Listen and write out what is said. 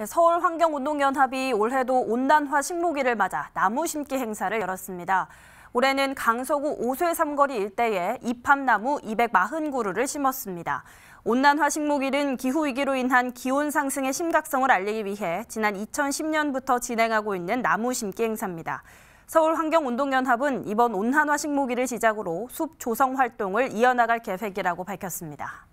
네, 서울환경운동연합이 올해도 온난화 식목일을 맞아 나무 심기 행사를 열었습니다. 올해는 강서구 오쇠 삼거리 일대에 입합나무 240그루를 심었습니다. 온난화 식목일은 기후위기로 인한 기온 상승의 심각성을 알리기 위해 지난 2010년부터 진행하고 있는 나무 심기 행사입니다. 서울환경운동연합은 이번 온난화 식목일을 시작으로 숲 조성 활동을 이어나갈 계획이라고 밝혔습니다.